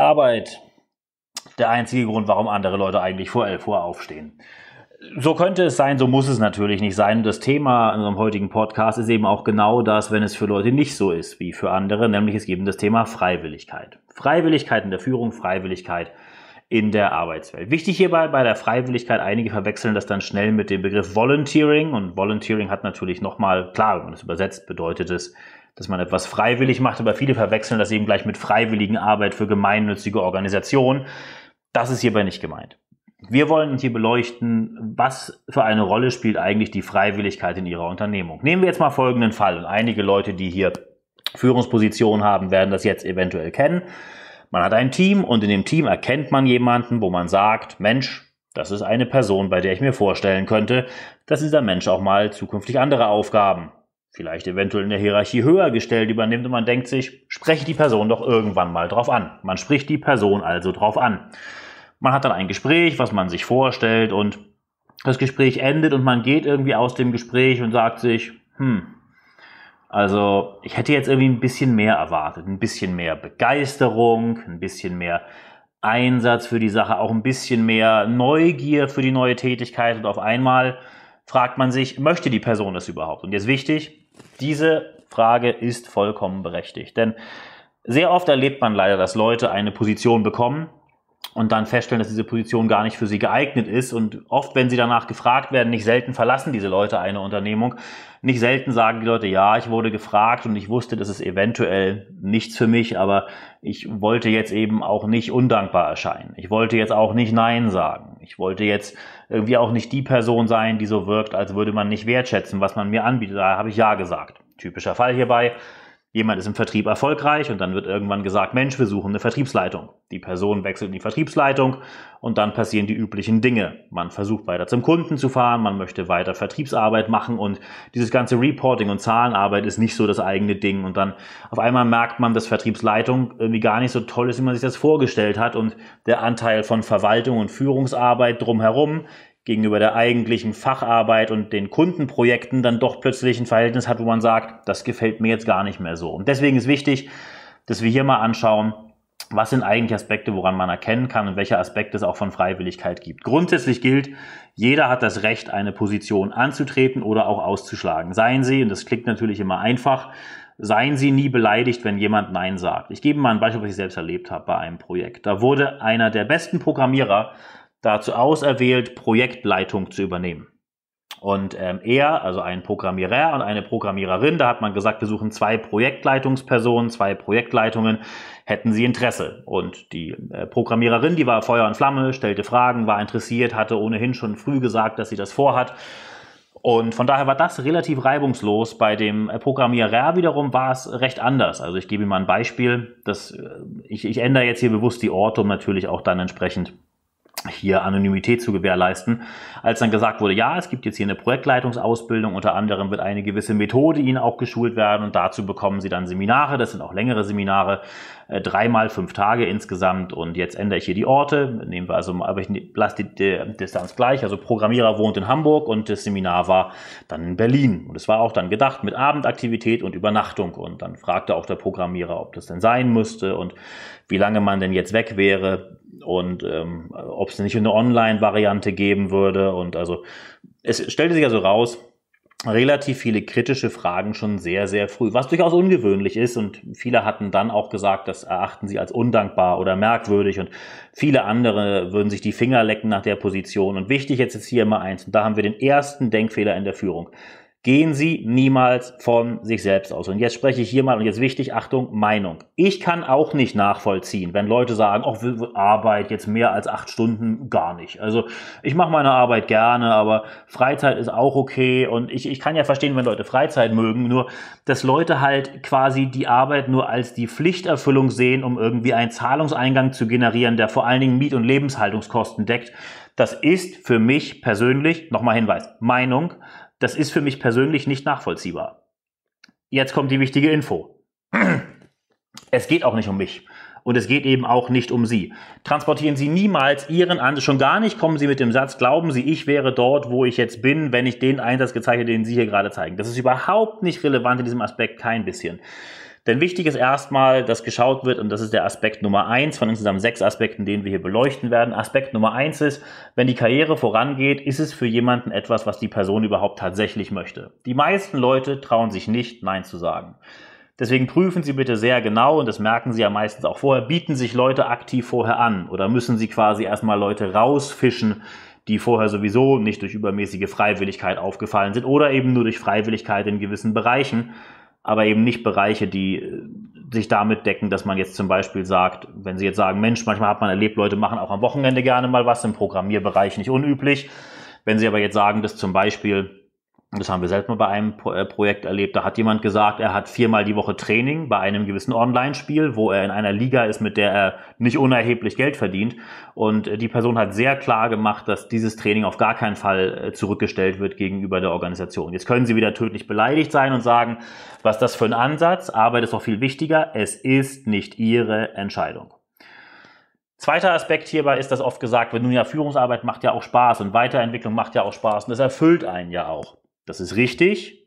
Arbeit der einzige Grund, warum andere Leute eigentlich vor 11 Uhr aufstehen. So könnte es sein, so muss es natürlich nicht sein. das Thema in unserem heutigen Podcast ist eben auch genau das, wenn es für Leute nicht so ist wie für andere, nämlich es gibt das Thema Freiwilligkeit. Freiwilligkeit in der Führung, Freiwilligkeit in der Arbeitswelt. Wichtig hierbei bei der Freiwilligkeit, einige verwechseln das dann schnell mit dem Begriff Volunteering und Volunteering hat natürlich nochmal, klar, wenn man es übersetzt, bedeutet es dass man etwas freiwillig macht, aber viele verwechseln das eben gleich mit freiwilligen Arbeit für gemeinnützige Organisationen. Das ist hierbei nicht gemeint. Wir wollen hier beleuchten, was für eine Rolle spielt eigentlich die Freiwilligkeit in Ihrer Unternehmung. Nehmen wir jetzt mal folgenden Fall. Und einige Leute, die hier Führungspositionen haben, werden das jetzt eventuell kennen. Man hat ein Team und in dem Team erkennt man jemanden, wo man sagt, Mensch, das ist eine Person, bei der ich mir vorstellen könnte, dass dieser Mensch auch mal zukünftig andere Aufgaben vielleicht eventuell in der Hierarchie höher gestellt übernimmt und man denkt sich, spreche die Person doch irgendwann mal drauf an. Man spricht die Person also drauf an. Man hat dann ein Gespräch, was man sich vorstellt und das Gespräch endet und man geht irgendwie aus dem Gespräch und sagt sich, hm, also ich hätte jetzt irgendwie ein bisschen mehr erwartet, ein bisschen mehr Begeisterung, ein bisschen mehr Einsatz für die Sache, auch ein bisschen mehr Neugier für die neue Tätigkeit und auf einmal fragt man sich, möchte die Person das überhaupt? Und jetzt wichtig, diese Frage ist vollkommen berechtigt, denn sehr oft erlebt man leider, dass Leute eine Position bekommen, und dann feststellen, dass diese Position gar nicht für sie geeignet ist. Und oft, wenn sie danach gefragt werden, nicht selten verlassen diese Leute eine Unternehmung. Nicht selten sagen die Leute, ja, ich wurde gefragt und ich wusste, das ist eventuell nichts für mich, aber ich wollte jetzt eben auch nicht undankbar erscheinen. Ich wollte jetzt auch nicht Nein sagen. Ich wollte jetzt irgendwie auch nicht die Person sein, die so wirkt, als würde man nicht wertschätzen, was man mir anbietet. Daher habe ich Ja gesagt. Typischer Fall hierbei. Jemand ist im Vertrieb erfolgreich und dann wird irgendwann gesagt, Mensch, wir suchen eine Vertriebsleitung. Die Person wechselt in die Vertriebsleitung und dann passieren die üblichen Dinge. Man versucht weiter zum Kunden zu fahren, man möchte weiter Vertriebsarbeit machen und dieses ganze Reporting und Zahlenarbeit ist nicht so das eigene Ding. Und dann auf einmal merkt man, dass Vertriebsleitung irgendwie gar nicht so toll ist, wie man sich das vorgestellt hat und der Anteil von Verwaltung und Führungsarbeit drumherum gegenüber der eigentlichen Facharbeit und den Kundenprojekten dann doch plötzlich ein Verhältnis hat, wo man sagt, das gefällt mir jetzt gar nicht mehr so. Und deswegen ist wichtig, dass wir hier mal anschauen, was sind eigentlich Aspekte, woran man erkennen kann und welche Aspekte es auch von Freiwilligkeit gibt. Grundsätzlich gilt, jeder hat das Recht, eine Position anzutreten oder auch auszuschlagen. Seien Sie, und das klingt natürlich immer einfach, seien Sie nie beleidigt, wenn jemand Nein sagt. Ich gebe mal ein Beispiel, was ich selbst erlebt habe bei einem Projekt. Da wurde einer der besten Programmierer dazu auserwählt, Projektleitung zu übernehmen. Und ähm, er, also ein Programmierer und eine Programmiererin, da hat man gesagt, wir suchen zwei Projektleitungspersonen, zwei Projektleitungen, hätten sie Interesse. Und die äh, Programmiererin, die war Feuer und Flamme, stellte Fragen, war interessiert, hatte ohnehin schon früh gesagt, dass sie das vorhat. Und von daher war das relativ reibungslos. Bei dem äh, Programmierer wiederum war es recht anders. Also ich gebe Ihnen mal ein Beispiel. Das, äh, ich, ich ändere jetzt hier bewusst die Orte, um natürlich auch dann entsprechend hier Anonymität zu gewährleisten. Als dann gesagt wurde, ja, es gibt jetzt hier eine Projektleitungsausbildung, unter anderem wird eine gewisse Methode Ihnen auch geschult werden und dazu bekommen Sie dann Seminare, das sind auch längere Seminare, äh, dreimal fünf Tage insgesamt und jetzt ändere ich hier die Orte, nehmen wir also, aber ich ne-, lasse die Distanz gleich, also Programmierer wohnt in Hamburg und das Seminar war dann in Berlin und es war auch dann gedacht mit Abendaktivität und Übernachtung und dann fragte auch der Programmierer, ob das denn sein müsste und wie lange man denn jetzt weg wäre, und ähm, ob es nicht eine Online-Variante geben würde. Und also es stellte sich also raus, relativ viele kritische Fragen schon sehr, sehr früh, was durchaus ungewöhnlich ist. Und viele hatten dann auch gesagt, das erachten sie als undankbar oder merkwürdig. Und viele andere würden sich die Finger lecken nach der Position. Und wichtig jetzt ist hier immer eins, und da haben wir den ersten Denkfehler in der Führung gehen Sie niemals von sich selbst aus. Und jetzt spreche ich hier mal, und jetzt wichtig, Achtung, Meinung. Ich kann auch nicht nachvollziehen, wenn Leute sagen, oh, Arbeit jetzt mehr als acht Stunden gar nicht. Also ich mache meine Arbeit gerne, aber Freizeit ist auch okay. Und ich, ich kann ja verstehen, wenn Leute Freizeit mögen, nur dass Leute halt quasi die Arbeit nur als die Pflichterfüllung sehen, um irgendwie einen Zahlungseingang zu generieren, der vor allen Dingen Miet- und Lebenshaltungskosten deckt. Das ist für mich persönlich, nochmal Hinweis, Meinung, das ist für mich persönlich nicht nachvollziehbar. Jetzt kommt die wichtige Info. Es geht auch nicht um mich. Und es geht eben auch nicht um Sie. Transportieren Sie niemals Ihren Ansatz. Schon gar nicht kommen Sie mit dem Satz, glauben Sie, ich wäre dort, wo ich jetzt bin, wenn ich den Einsatz gezeigt hätte, den Sie hier gerade zeigen. Das ist überhaupt nicht relevant in diesem Aspekt, kein bisschen. Denn wichtig ist erstmal, dass geschaut wird, und das ist der Aspekt Nummer eins von insgesamt sechs Aspekten, den wir hier beleuchten werden. Aspekt Nummer eins ist, wenn die Karriere vorangeht, ist es für jemanden etwas, was die Person überhaupt tatsächlich möchte. Die meisten Leute trauen sich nicht, Nein zu sagen. Deswegen prüfen Sie bitte sehr genau, und das merken Sie ja meistens auch vorher, bieten sich Leute aktiv vorher an oder müssen Sie quasi erstmal Leute rausfischen, die vorher sowieso nicht durch übermäßige Freiwilligkeit aufgefallen sind oder eben nur durch Freiwilligkeit in gewissen Bereichen aber eben nicht Bereiche, die äh, sich damit decken, dass man jetzt zum Beispiel sagt, wenn Sie jetzt sagen, Mensch, manchmal hat man erlebt, Leute machen auch am Wochenende gerne mal was, im Programmierbereich nicht unüblich. Wenn Sie aber jetzt sagen, dass zum Beispiel das haben wir selbst mal bei einem äh, Projekt erlebt, da hat jemand gesagt, er hat viermal die Woche Training bei einem gewissen Online-Spiel, wo er in einer Liga ist, mit der er nicht unerheblich Geld verdient. Und äh, die Person hat sehr klar gemacht, dass dieses Training auf gar keinen Fall äh, zurückgestellt wird gegenüber der Organisation. Jetzt können sie wieder tödlich beleidigt sein und sagen, was das für ein Ansatz, aber das ist auch viel wichtiger, es ist nicht ihre Entscheidung. Zweiter Aspekt hierbei ist, dass oft gesagt wird, nun ja, Führungsarbeit macht ja auch Spaß und Weiterentwicklung macht ja auch Spaß und das erfüllt einen ja auch. Das ist richtig.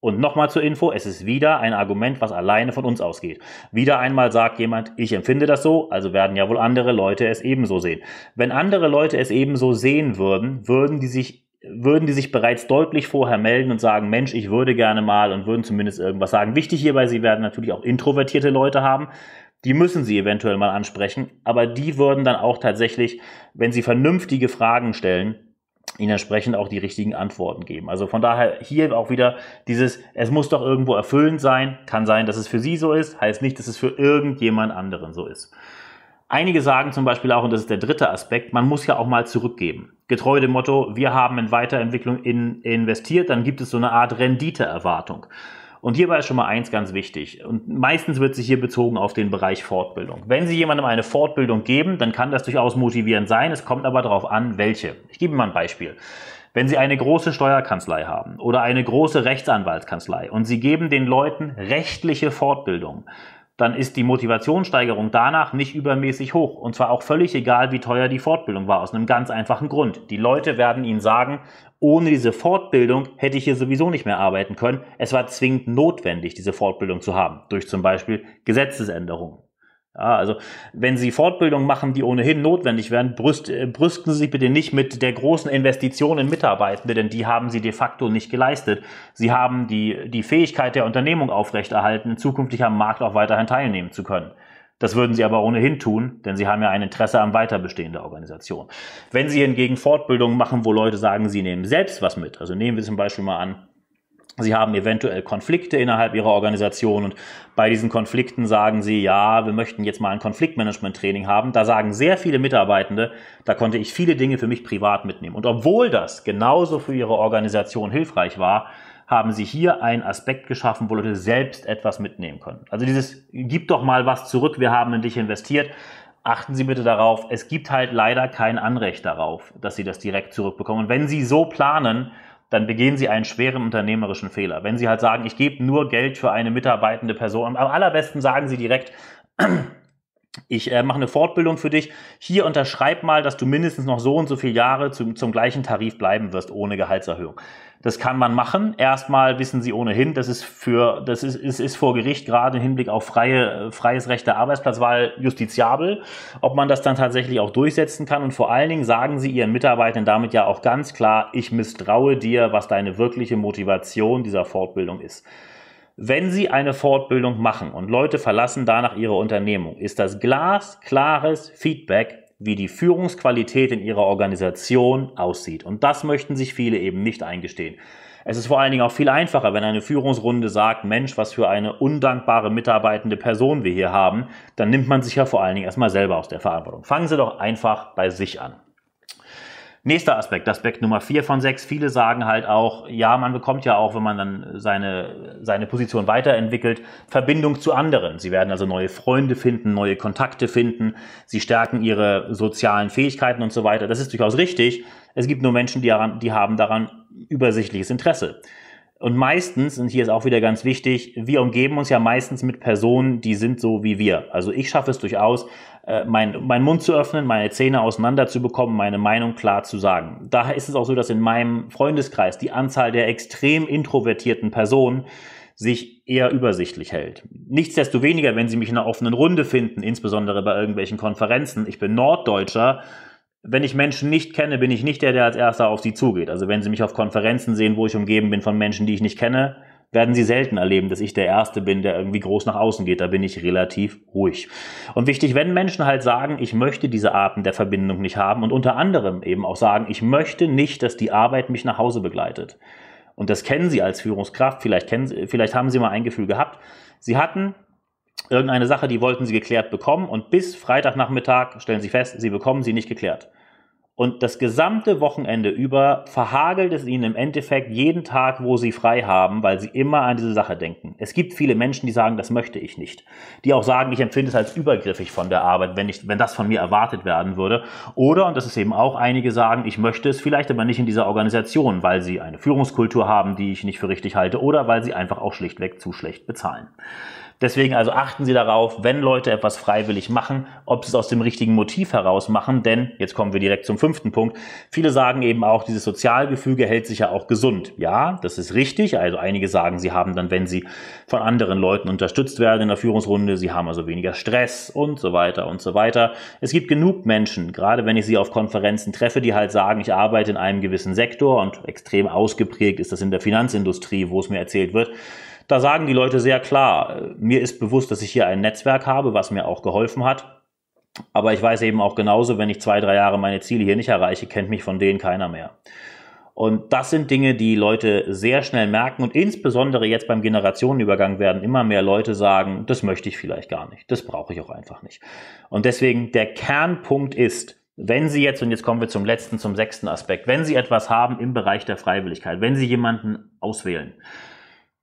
Und nochmal zur Info, es ist wieder ein Argument, was alleine von uns ausgeht. Wieder einmal sagt jemand, ich empfinde das so, also werden ja wohl andere Leute es ebenso sehen. Wenn andere Leute es ebenso sehen würden, würden die sich würden die sich bereits deutlich vorher melden und sagen, Mensch, ich würde gerne mal und würden zumindest irgendwas sagen. Wichtig hierbei, sie werden natürlich auch introvertierte Leute haben, die müssen sie eventuell mal ansprechen, aber die würden dann auch tatsächlich, wenn sie vernünftige Fragen stellen, ihnen entsprechend auch die richtigen Antworten geben. Also von daher hier auch wieder dieses, es muss doch irgendwo erfüllend sein, kann sein, dass es für sie so ist, heißt nicht, dass es für irgendjemand anderen so ist. Einige sagen zum Beispiel auch, und das ist der dritte Aspekt, man muss ja auch mal zurückgeben. Getreu dem Motto, wir haben in Weiterentwicklung in, investiert, dann gibt es so eine Art Renditeerwartung. Und hierbei ist schon mal eins ganz wichtig. Und meistens wird sich hier bezogen auf den Bereich Fortbildung. Wenn Sie jemandem eine Fortbildung geben, dann kann das durchaus motivierend sein. Es kommt aber darauf an, welche. Ich gebe Ihnen mal ein Beispiel. Wenn Sie eine große Steuerkanzlei haben oder eine große Rechtsanwaltskanzlei und Sie geben den Leuten rechtliche Fortbildung, dann ist die Motivationssteigerung danach nicht übermäßig hoch. Und zwar auch völlig egal, wie teuer die Fortbildung war, aus einem ganz einfachen Grund. Die Leute werden Ihnen sagen, ohne diese Fortbildung hätte ich hier sowieso nicht mehr arbeiten können. Es war zwingend notwendig, diese Fortbildung zu haben, durch zum Beispiel Gesetzesänderungen. Ja, also wenn Sie Fortbildungen machen, die ohnehin notwendig wären, brüst, äh, brüsten Sie sich bitte nicht mit der großen Investition in Mitarbeitende, denn die haben Sie de facto nicht geleistet. Sie haben die, die Fähigkeit der Unternehmung aufrechterhalten, zukünftig am Markt auch weiterhin teilnehmen zu können. Das würden Sie aber ohnehin tun, denn Sie haben ja ein Interesse am Weiterbestehen der Organisation. Wenn Sie hingegen Fortbildungen machen, wo Leute sagen, Sie nehmen selbst was mit, also nehmen wir zum Beispiel mal an, Sie haben eventuell Konflikte innerhalb Ihrer Organisation und bei diesen Konflikten sagen Sie, ja, wir möchten jetzt mal ein Konfliktmanagement-Training haben. Da sagen sehr viele Mitarbeitende, da konnte ich viele Dinge für mich privat mitnehmen. Und obwohl das genauso für Ihre Organisation hilfreich war, haben Sie hier einen Aspekt geschaffen, wo Leute selbst etwas mitnehmen können. Also dieses, gib doch mal was zurück, wir haben in dich investiert. Achten Sie bitte darauf, es gibt halt leider kein Anrecht darauf, dass Sie das direkt zurückbekommen. Und wenn Sie so planen, dann begehen sie einen schweren unternehmerischen Fehler. Wenn sie halt sagen, ich gebe nur Geld für eine mitarbeitende Person, am allerbesten sagen sie direkt, ich äh, mache eine Fortbildung für dich. Hier unterschreib mal, dass du mindestens noch so und so viele Jahre zum, zum gleichen Tarif bleiben wirst, ohne Gehaltserhöhung. Das kann man machen. Erstmal wissen sie ohnehin, das ist für, das ist, ist, ist vor Gericht gerade im Hinblick auf freie, äh, freies Recht der Arbeitsplatzwahl justiziabel, ob man das dann tatsächlich auch durchsetzen kann. Und vor allen Dingen sagen sie ihren Mitarbeitern damit ja auch ganz klar, ich misstraue dir, was deine wirkliche Motivation dieser Fortbildung ist. Wenn Sie eine Fortbildung machen und Leute verlassen danach Ihre Unternehmung, ist das glasklares Feedback, wie die Führungsqualität in Ihrer Organisation aussieht. Und das möchten sich viele eben nicht eingestehen. Es ist vor allen Dingen auch viel einfacher, wenn eine Führungsrunde sagt, Mensch, was für eine undankbare mitarbeitende Person wir hier haben, dann nimmt man sich ja vor allen Dingen erstmal selber aus der Verantwortung. Fangen Sie doch einfach bei sich an. Nächster Aspekt, Aspekt Nummer vier von sechs. Viele sagen halt auch, ja, man bekommt ja auch, wenn man dann seine, seine Position weiterentwickelt, Verbindung zu anderen. Sie werden also neue Freunde finden, neue Kontakte finden, sie stärken ihre sozialen Fähigkeiten und so weiter. Das ist durchaus richtig. Es gibt nur Menschen, die, die haben daran übersichtliches Interesse. Und meistens, und hier ist auch wieder ganz wichtig, wir umgeben uns ja meistens mit Personen, die sind so wie wir. Also ich schaffe es durchaus, äh, mein, Mund zu öffnen, meine Zähne auseinander zu bekommen, meine Meinung klar zu sagen. Daher ist es auch so, dass in meinem Freundeskreis die Anzahl der extrem introvertierten Personen sich eher übersichtlich hält. Nichtsdestoweniger, wenn Sie mich in einer offenen Runde finden, insbesondere bei irgendwelchen Konferenzen, ich bin Norddeutscher, wenn ich Menschen nicht kenne, bin ich nicht der, der als erster auf sie zugeht. Also wenn sie mich auf Konferenzen sehen, wo ich umgeben bin von Menschen, die ich nicht kenne, werden sie selten erleben, dass ich der Erste bin, der irgendwie groß nach außen geht. Da bin ich relativ ruhig. Und wichtig, wenn Menschen halt sagen, ich möchte diese Arten der Verbindung nicht haben und unter anderem eben auch sagen, ich möchte nicht, dass die Arbeit mich nach Hause begleitet. Und das kennen sie als Führungskraft, vielleicht, kennen sie, vielleicht haben sie mal ein Gefühl gehabt. Sie hatten irgendeine Sache, die wollten sie geklärt bekommen und bis Freitagnachmittag stellen sie fest, sie bekommen sie nicht geklärt. Und das gesamte Wochenende über verhagelt es ihnen im Endeffekt jeden Tag, wo sie frei haben, weil sie immer an diese Sache denken. Es gibt viele Menschen, die sagen, das möchte ich nicht. Die auch sagen, ich empfinde es als übergriffig von der Arbeit, wenn, ich, wenn das von mir erwartet werden würde. Oder, und das ist eben auch einige sagen, ich möchte es vielleicht aber nicht in dieser Organisation, weil sie eine Führungskultur haben, die ich nicht für richtig halte, oder weil sie einfach auch schlichtweg zu schlecht bezahlen. Deswegen also achten Sie darauf, wenn Leute etwas freiwillig machen, ob sie es aus dem richtigen Motiv heraus machen, denn jetzt kommen wir direkt zum fünften Punkt. Viele sagen eben auch, dieses Sozialgefüge hält sich ja auch gesund. Ja, das ist richtig. Also einige sagen, sie haben dann, wenn sie von anderen Leuten unterstützt werden in der Führungsrunde, sie haben also weniger Stress und so weiter und so weiter. Es gibt genug Menschen, gerade wenn ich sie auf Konferenzen treffe, die halt sagen, ich arbeite in einem gewissen Sektor und extrem ausgeprägt ist das in der Finanzindustrie, wo es mir erzählt wird, da sagen die Leute sehr klar, mir ist bewusst, dass ich hier ein Netzwerk habe, was mir auch geholfen hat. Aber ich weiß eben auch genauso, wenn ich zwei, drei Jahre meine Ziele hier nicht erreiche, kennt mich von denen keiner mehr. Und das sind Dinge, die Leute sehr schnell merken und insbesondere jetzt beim Generationenübergang werden immer mehr Leute sagen, das möchte ich vielleicht gar nicht, das brauche ich auch einfach nicht. Und deswegen der Kernpunkt ist, wenn Sie jetzt, und jetzt kommen wir zum letzten, zum sechsten Aspekt, wenn Sie etwas haben im Bereich der Freiwilligkeit, wenn Sie jemanden auswählen,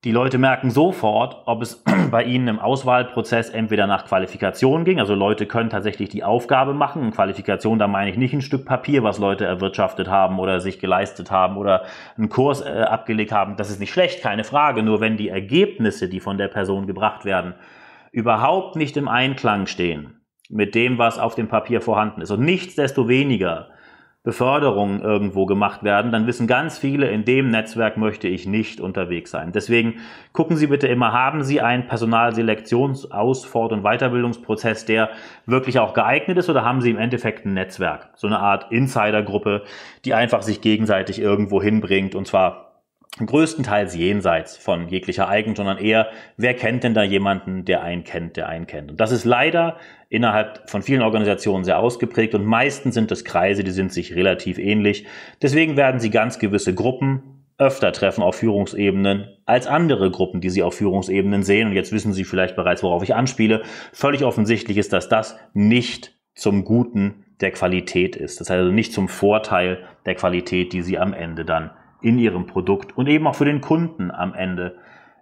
die Leute merken sofort, ob es bei ihnen im Auswahlprozess entweder nach Qualifikation ging, also Leute können tatsächlich die Aufgabe machen. Und Qualifikation, da meine ich nicht ein Stück Papier, was Leute erwirtschaftet haben oder sich geleistet haben oder einen Kurs äh, abgelegt haben. Das ist nicht schlecht, keine Frage. Nur wenn die Ergebnisse, die von der Person gebracht werden, überhaupt nicht im Einklang stehen mit dem, was auf dem Papier vorhanden ist. Und nichtsdestoweniger Beförderungen irgendwo gemacht werden, dann wissen ganz viele, in dem Netzwerk möchte ich nicht unterwegs sein. Deswegen gucken Sie bitte immer, haben Sie einen Personalselektions-, Aus-, und Weiterbildungsprozess, der wirklich auch geeignet ist oder haben Sie im Endeffekt ein Netzwerk? So eine Art Insidergruppe, die einfach sich gegenseitig irgendwo hinbringt und zwar größtenteils jenseits von jeglicher Eigen, sondern eher, wer kennt denn da jemanden, der einen kennt, der einen kennt. Und das ist leider innerhalb von vielen Organisationen sehr ausgeprägt und meistens sind es Kreise, die sind sich relativ ähnlich. Deswegen werden sie ganz gewisse Gruppen öfter treffen auf Führungsebenen als andere Gruppen, die sie auf Führungsebenen sehen. Und jetzt wissen Sie vielleicht bereits, worauf ich anspiele. Völlig offensichtlich ist, dass das nicht zum Guten der Qualität ist. Das heißt also nicht zum Vorteil der Qualität, die Sie am Ende dann in ihrem Produkt und eben auch für den Kunden am Ende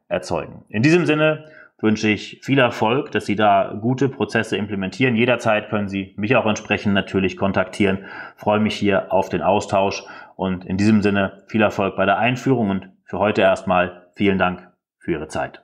erzeugen. In diesem Sinne wünsche ich viel Erfolg, dass Sie da gute Prozesse implementieren. Jederzeit können Sie mich auch entsprechend natürlich kontaktieren. Ich freue mich hier auf den Austausch und in diesem Sinne viel Erfolg bei der Einführung und für heute erstmal vielen Dank für Ihre Zeit.